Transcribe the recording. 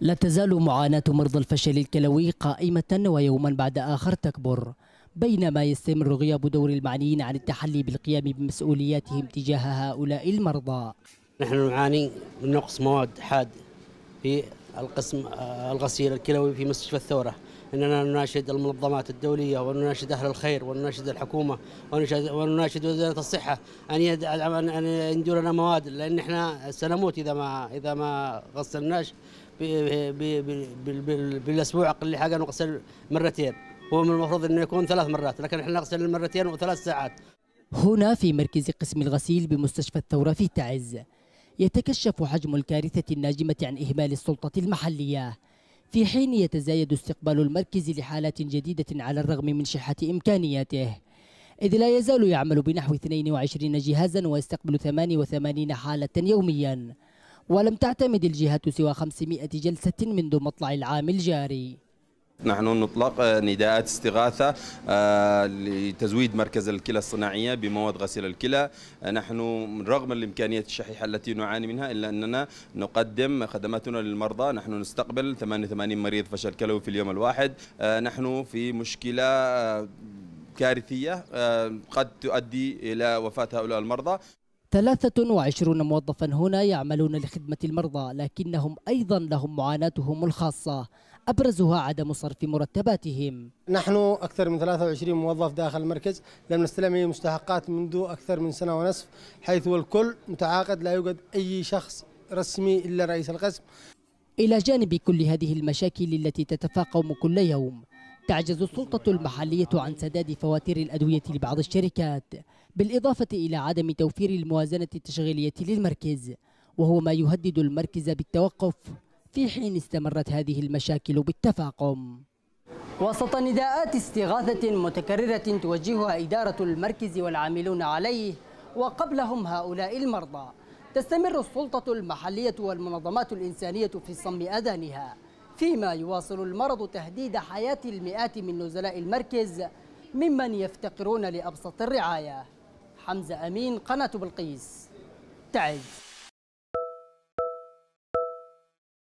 لا تزال معاناة مرضى الفشل الكلوي قائمة ويوما بعد آخر تكبر بينما يستمر غياب دور المعنيين عن التحلي بالقيام بمسؤولياتهم تجاه هؤلاء المرضى نحن نعاني من نقص مواد حاد في القسم آه، الغسيل الكلوي في مستشفى الثورة أننا نناشد المنظمات الدولية ونناشد أهل الخير ونناشد الحكومة ونناشد وزارة الصحة أن يد... أن يندوا لنا مواد لأن إحنا سنموت إذا ما إذا ما غسلناش بالأسبوع أقل حاجة نغسل مرتين هو من المفروض أنه يكون ثلاث مرات لكن إحنا نغسل المرتين وثلاث ساعات هنا في مركز قسم الغسيل بمستشفى الثورة في تعز يتكشف حجم الكارثة الناجمة عن إهمال السلطة المحلية في حين يتزايد استقبال المركز لحالات جديدة على الرغم من شحة إمكانياته إذ لا يزال يعمل بنحو 22 جهازا ويستقبل 88 حالة يوميا ولم تعتمد الجهات سوى 500 جلسة منذ مطلع العام الجاري نحن نطلق نداءات استغاثة آه، لتزويد مركز الكلى الصناعية بمواد غسيل الكلى آه، نحن رغم الإمكانيات الشحيحة التي نعاني منها إلا أننا نقدم خدماتنا للمرضى نحن نستقبل 88 مريض فشل كلوي في اليوم الواحد آه، نحن في مشكلة كارثية قد تؤدي إلى وفاة هؤلاء المرضى 23 موظفا هنا يعملون لخدمة المرضى لكنهم أيضا لهم معاناتهم الخاصة أبرزها عدم صرف مرتباتهم نحن أكثر من 23 موظف داخل المركز لم نستلم أي مستحقات منذ أكثر من سنة ونصف حيث الكل متعاقد لا يوجد أي شخص رسمي إلا رئيس القسم إلى جانب كل هذه المشاكل التي تتفاقم كل يوم تعجز السلطة المحلية عن سداد فواتير الأدوية لبعض الشركات بالإضافة إلى عدم توفير الموازنة التشغيلية للمركز وهو ما يهدد المركز بالتوقف في حين استمرت هذه المشاكل بالتفاقم وسط نداءات استغاثة متكررة توجهها إدارة المركز والعاملون عليه وقبلهم هؤلاء المرضى تستمر السلطة المحلية والمنظمات الإنسانية في صم أذانها فيما يواصل المرض تهديد حياة المئات من نزلاء المركز ممن يفتقرون لأبسط الرعاية حمزة أمين قناة بلقيس تعز